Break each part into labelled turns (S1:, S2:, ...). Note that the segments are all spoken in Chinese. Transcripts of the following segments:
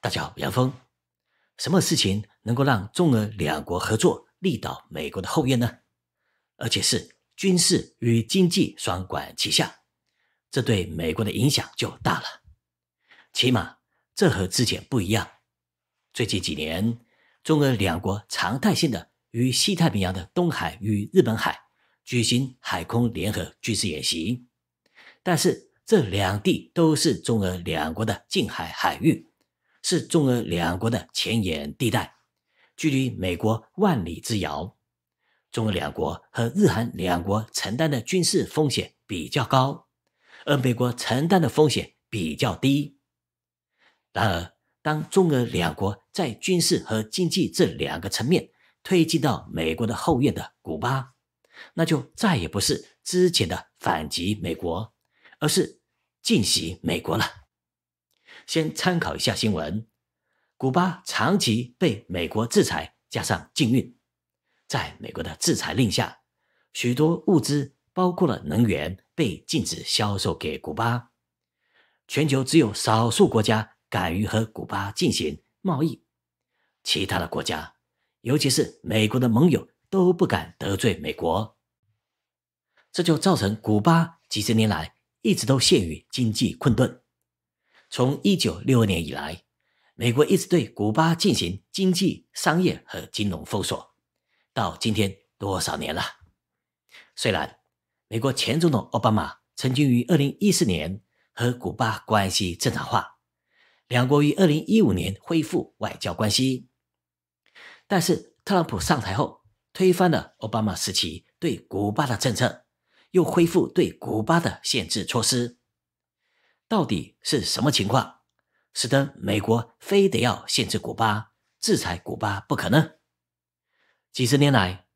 S1: 大家好，杨峰。什么事情能够让中俄两国合作力倒美国的后院呢？而且是军事与经济双管齐下，这对美国的影响就大了。起码这和之前不一样。最近几年，中俄两国常态性的与西太平洋的东海与日本海举行海空联合军事演习，但是这两地都是中俄两国的近海海域。是中俄两国的前沿地带，距离美国万里之遥。中俄两国和日韩两国承担的军事风险比较高，而美国承担的风险比较低。然而，当中俄两国在军事和经济这两个层面推进到美国的后院的古巴，那就再也不是之前的反击美国，而是进袭美国了。先参考一下新闻：，古巴长期被美国制裁加上禁运，在美国的制裁令下，许多物资，包括了能源，被禁止销售给古巴。全球只有少数国家敢于和古巴进行贸易，其他的国家，尤其是美国的盟友，都不敢得罪美国。这就造成古巴几十年来一直都陷于经济困顿。从一九六二年以来，美国一直对古巴进行经济、商业和金融封锁，到今天多少年了？虽然美国前总统奥巴马曾经于二零一四年和古巴关系正常化，两国于二零一五年恢复外交关系，但是特朗普上台后推翻了奥巴马时期对古巴的政策，又恢复对古巴的限制措施。到底是什么情况，使得美国非得要限制古巴、制裁古巴不可呢？几十年来，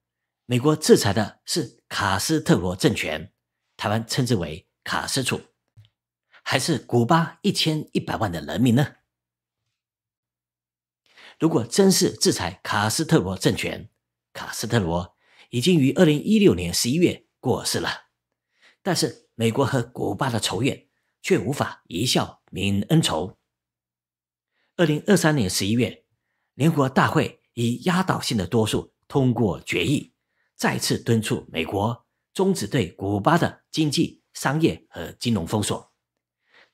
S1: 美国制裁的是卡斯特罗政权，台湾称之为卡斯楚，还是古巴一千一百万的人民呢？如果真是制裁卡斯特罗政权，卡斯特罗已经于二零一六年十一月过世了，但是美国和古巴的仇怨。却无法一笑泯恩仇。二零二三年十一月，联合国大会以压倒性的多数通过决议，再次敦促美国终止对古巴的经济、商业和金融封锁。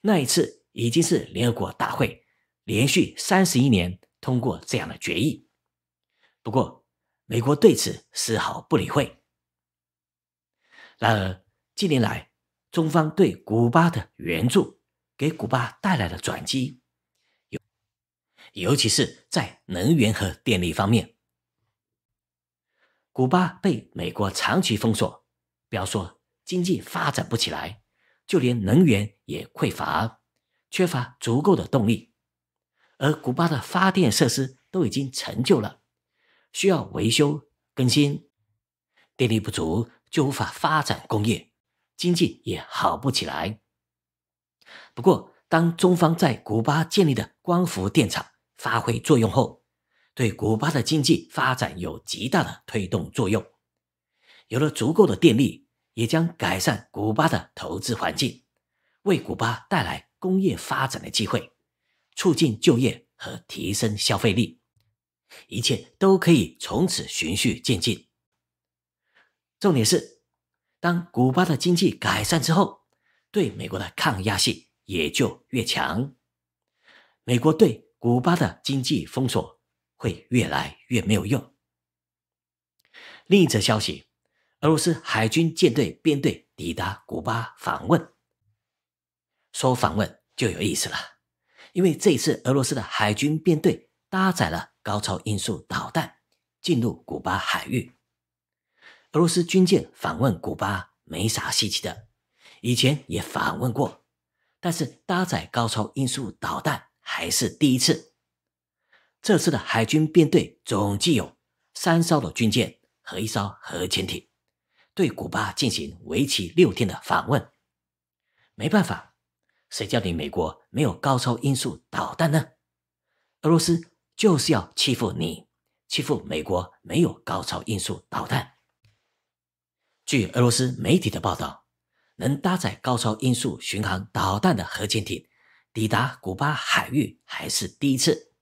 S1: 那一次已经是联合国大会连续三十一年通过这样的决议，不过美国对此丝毫不理会。然而近年来，中方对古巴的援助给古巴带来了转机，尤尤其是在能源和电力方面。古巴被美国长期封锁，不要说经济发展不起来，就连能源也匮乏，缺乏足够的动力。而古巴的发电设施都已经陈旧了，需要维修更新，电力不足就无法发展工业。经济也好不起来。不过，当中方在古巴建立的光伏电厂发挥作用后，对古巴的经济发展有极大的推动作用。有了足够的电力，也将改善古巴的投资环境，为古巴带来工业发展的机会，促进就业和提升消费力。一切都可以从此循序渐进。重点是。当古巴的经济改善之后，对美国的抗压性也就越强，美国对古巴的经济封锁会越来越没有用。另一则消息，俄罗斯海军舰队编队抵达古巴访问，说访问就有意思了，因为这一次俄罗斯的海军编队搭载了高超音速导弹进入古巴海域。俄罗斯军舰访问古巴没啥稀奇的，以前也访问过，但是搭载高超音速导弹还是第一次。这次的海军编队总计有三艘的军舰和一艘核潜艇，对古巴进行为期六天的访问。没办法，谁叫你美国没有高超音速导弹呢？俄罗斯就是要欺负你，欺负美国没有高超音速导弹。据俄罗斯媒体的报道，能搭载高超音速巡航导弹的核潜艇抵达古巴海域还是第一次。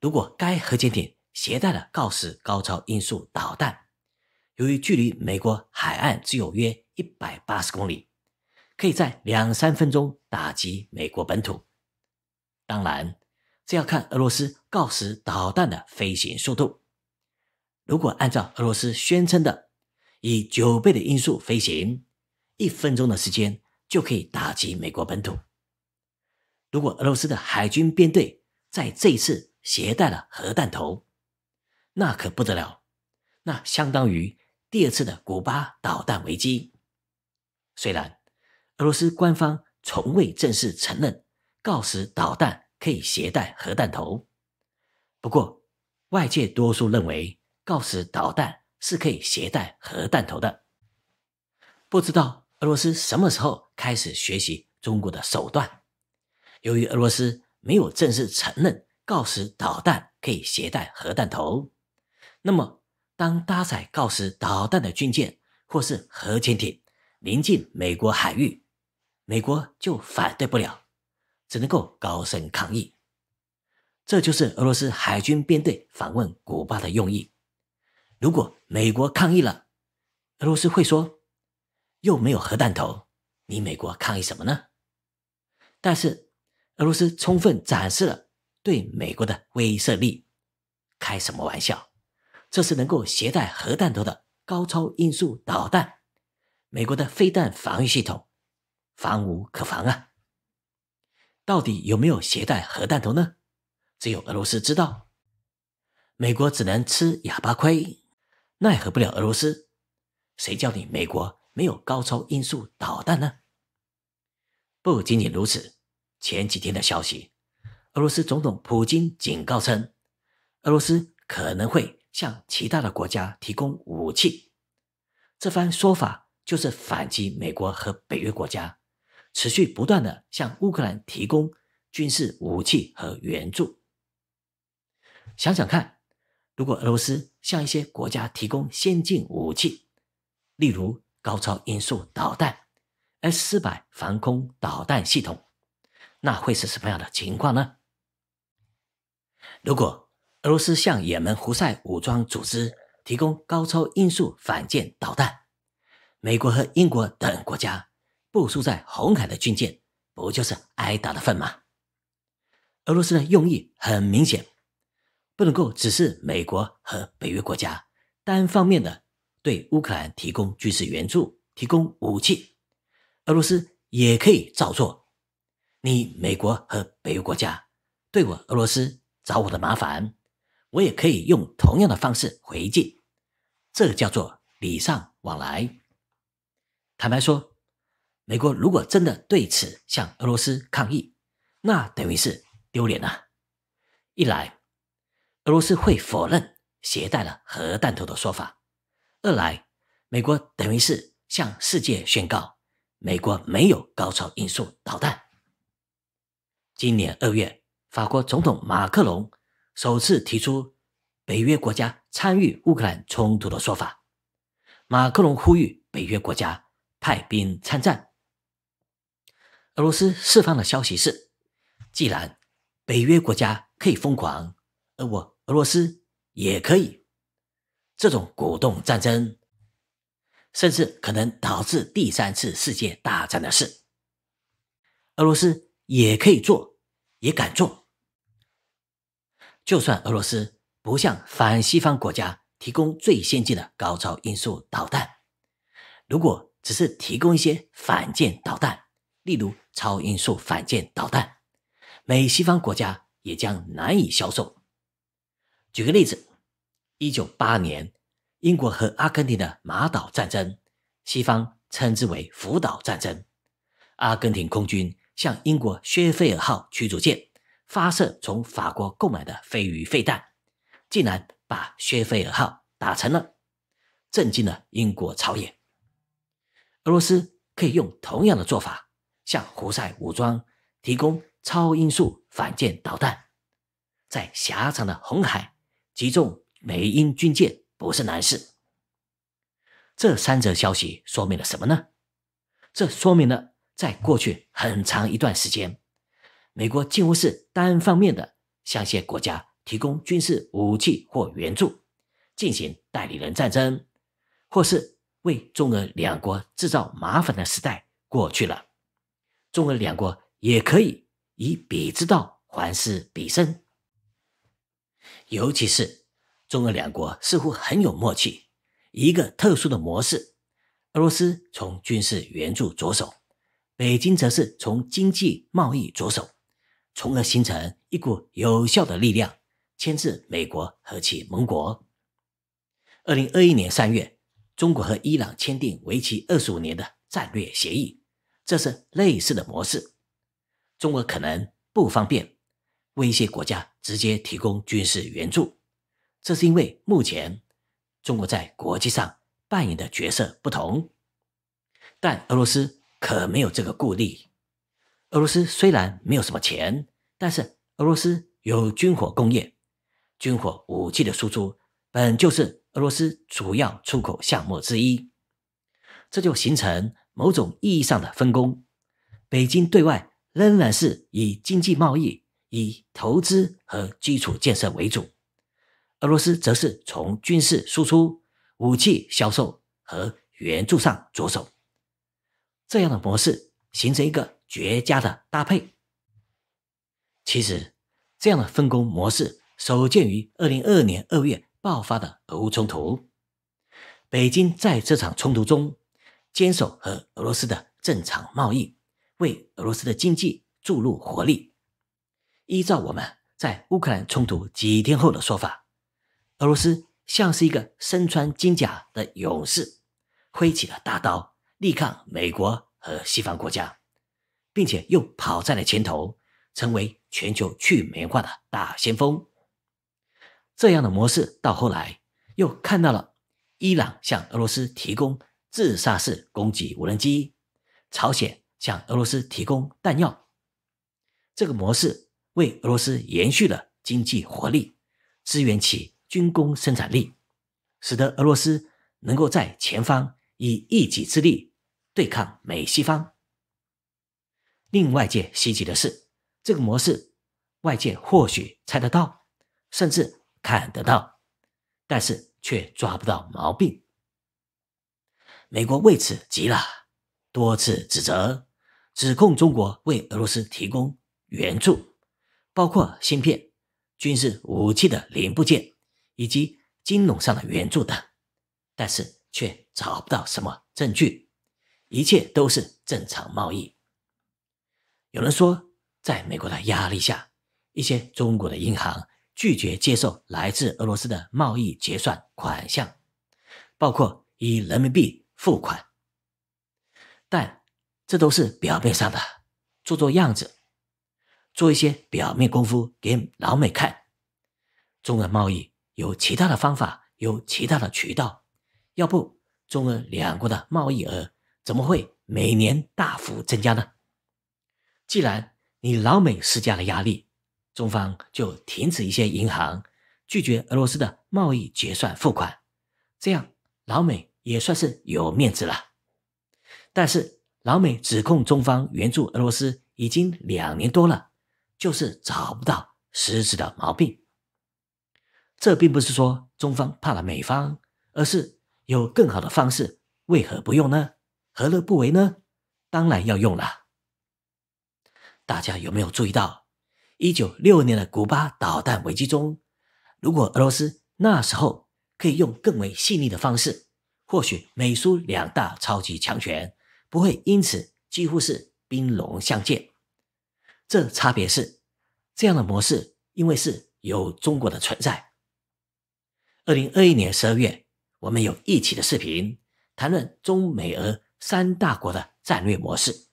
S1: 如果该核潜艇携带了锆石高超音速导弹，由于距离美国海岸只有约一百八十公里，可以在两三分钟打击美国本土。当然，这要看俄罗斯锆石导弹的飞行速度。如果按照俄罗斯宣称的，以九倍的音速飞行，一分钟的时间就可以打击美国本土。如果俄罗斯的海军编队在这一次携带了核弹头，那可不得了，那相当于第二次的古巴导弹危机。虽然俄罗斯官方从未正式承认锆石导弹可以携带核弹头，不过外界多数认为锆石导弹。是可以携带核弹头的，不知道俄罗斯什么时候开始学习中国的手段。由于俄罗斯没有正式承认锆石导弹可以携带核弹头，那么当搭载锆石导弹的军舰或是核潜艇临近美国海域，美国就反对不了，只能够高声抗议。这就是俄罗斯海军编队访问古巴的用意。如果美国抗议了，俄罗斯会说又没有核弹头，你美国抗议什么呢？但是俄罗斯充分展示了对美国的威慑力。开什么玩笑？这是能够携带核弹头的高超音速导弹，美国的飞弹防御系统防无可防啊！到底有没有携带核弹头呢？只有俄罗斯知道，美国只能吃哑巴亏。奈何不了俄罗斯，谁叫你美国没有高超音速导弹呢？不仅仅如此，前几天的消息，俄罗斯总统普京警告称，俄罗斯可能会向其他的国家提供武器。这番说法就是反击美国和北约国家持续不断的向乌克兰提供军事武器和援助。想想看，如果俄罗斯，向一些国家提供先进武器，例如高超音速导弹、S 四百防空导弹系统，那会是什么样的情况呢？如果俄罗斯向也门胡塞武装组织提供高超音速反舰导弹，美国和英国等国家部署在红海的军舰不就是挨打的份吗？俄罗斯的用意很明显。不能够只是美国和北约国家单方面的对乌克兰提供军事援助、提供武器，俄罗斯也可以照做。你美国和北约国家对我俄罗斯找我的麻烦，我也可以用同样的方式回敬，这叫做礼尚往来。坦白说，美国如果真的对此向俄罗斯抗议，那等于是丢脸呐，一来。俄罗斯会否认携带了核弹头的说法。二来，美国等于是向世界宣告，美国没有高超音速导弹。今年二月，法国总统马克龙首次提出北约国家参与乌克兰冲突的说法，马克龙呼吁北约国家派兵参战。俄罗斯释放的消息是，既然北约国家可以疯狂，而我。俄罗斯也可以这种鼓动战争，甚至可能导致第三次世界大战的事，俄罗斯也可以做，也敢做。就算俄罗斯不向反西方国家提供最先进的高超音速导弹，如果只是提供一些反舰导弹，例如超音速反舰导弹，美西方国家也将难以销售。举个例子，一九八年，英国和阿根廷的马岛战争，西方称之为福岛战争。阿根廷空军向英国“薛菲尔号”驱逐舰发射从法国购买的飞鱼飞弹，竟然把“薛菲尔号”打沉了，震惊了英国朝野。俄罗斯可以用同样的做法，向胡塞武装提供超音速反舰导弹，在狭长的红海。击中美英军舰不是难事。这三则消息说明了什么呢？这说明了，在过去很长一段时间，美国几乎是单方面的向一些国家提供军事武器或援助，进行代理人战争，或是为中俄两国制造麻烦的时代过去了。中俄两国也可以以彼之道还施彼身。尤其是中俄两国似乎很有默契，一个特殊的模式：俄罗斯从军事援助着手，北京则是从经济贸易着手，从而形成一股有效的力量牵制美国和其盟国。二零二一年三月，中国和伊朗签订为期二十五年的战略协议，这是类似的模式。中俄可能不方便威胁国家。直接提供军事援助，这是因为目前中国在国际上扮演的角色不同，但俄罗斯可没有这个顾虑。俄罗斯虽然没有什么钱，但是俄罗斯有军火工业，军火武器的输出本就是俄罗斯主要出口项目之一，这就形成某种意义上的分工。北京对外仍然是以经济贸易。以投资和基础建设为主，俄罗斯则是从军事输出、武器销售和援助上着手，这样的模式形成一个绝佳的搭配。其实，这样的分工模式首见于二零二二年二月爆发的俄乌冲突。北京在这场冲突中坚守和俄罗斯的正常贸易，为俄罗斯的经济注入活力。依照我们在乌克兰冲突几天后的说法，俄罗斯像是一个身穿金甲的勇士，挥起了大刀，力抗美国和西方国家，并且又跑在了前头，成为全球去美元化的大先锋。这样的模式到后来又看到了伊朗向俄罗斯提供自杀式攻击无人机，朝鲜向俄罗斯提供弹药，这个模式。为俄罗斯延续了经济活力，支援其军工生产力，使得俄罗斯能够在前方以一己之力对抗美西方。令外界稀奇的是，这个模式外界或许猜得到，甚至看得到，但是却抓不到毛病。美国为此急了，多次指责、指控中国为俄罗斯提供援助。包括芯片、军事武器的零部件以及金融上的援助等，但是却找不到什么证据，一切都是正常贸易。有人说，在美国的压力下，一些中国的银行拒绝接受来自俄罗斯的贸易结算款项，包括以人民币付款，但这都是表面上的做做样子。做一些表面功夫给老美看，中俄贸易有其他的方法，有其他的渠道，要不中俄两国的贸易额怎么会每年大幅增加呢？既然你老美施加了压力，中方就停止一些银行拒绝俄罗斯的贸易结算付款，这样老美也算是有面子了。但是老美指控中方援助俄罗斯已经两年多了。就是找不到实质的毛病，这并不是说中方怕了美方，而是有更好的方式，为何不用呢？何乐不为呢？当然要用了。大家有没有注意到，一九六年的古巴导弹危机中，如果俄罗斯那时候可以用更为细腻的方式，或许美苏两大超级强权不会因此几乎是兵戎相见。这差别是这样的模式，因为是有中国的存在。二零二一年十二月，我们有一起的视频谈论中美俄三大国的战略模式。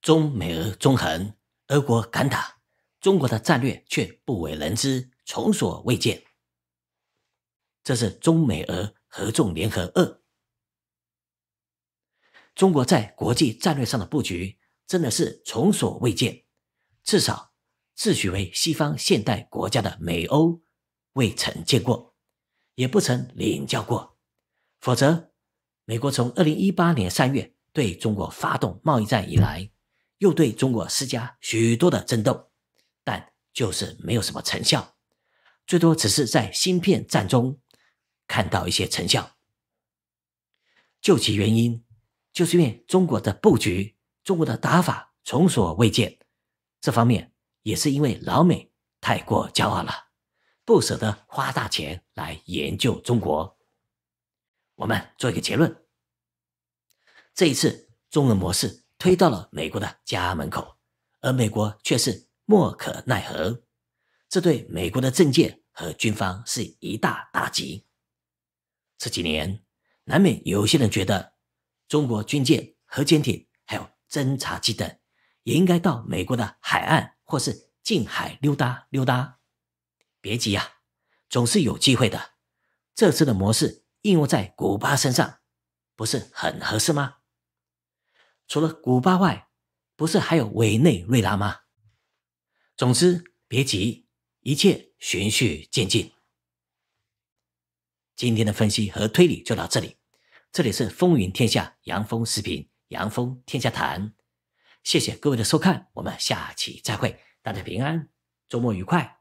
S1: 中美俄中横，俄国敢打中国的战略却不为人知，从所未见。这是中美俄合纵联合二，中国在国际战略上的布局。真的是从所未见，至少自诩为西方现代国家的美欧未曾见过，也不曾领教过。否则，美国从二零一八年三月对中国发动贸易战以来，又对中国施加许多的争斗，但就是没有什么成效，最多只是在芯片战中看到一些成效。究其原因，就是因为中国的布局。中国的打法从所未见，这方面也是因为老美太过骄傲了，不舍得花大钱来研究中国。我们做一个结论：这一次中俄模式推到了美国的家门口，而美国却是莫可奈何。这对美国的政界和军方是一大打击。这几年难免有些人觉得中国军舰、核潜艇。侦察机等也应该到美国的海岸或是近海溜达溜达。别急呀，总是有机会的。这次的模式应用在古巴身上，不是很合适吗？除了古巴外，不是还有委内瑞拉吗？总之，别急，一切循序渐进。今天的分析和推理就到这里。这里是风云天下杨峰视频。扬风天下谈，谢谢各位的收看，我们下期再会，大家平安，周末愉快。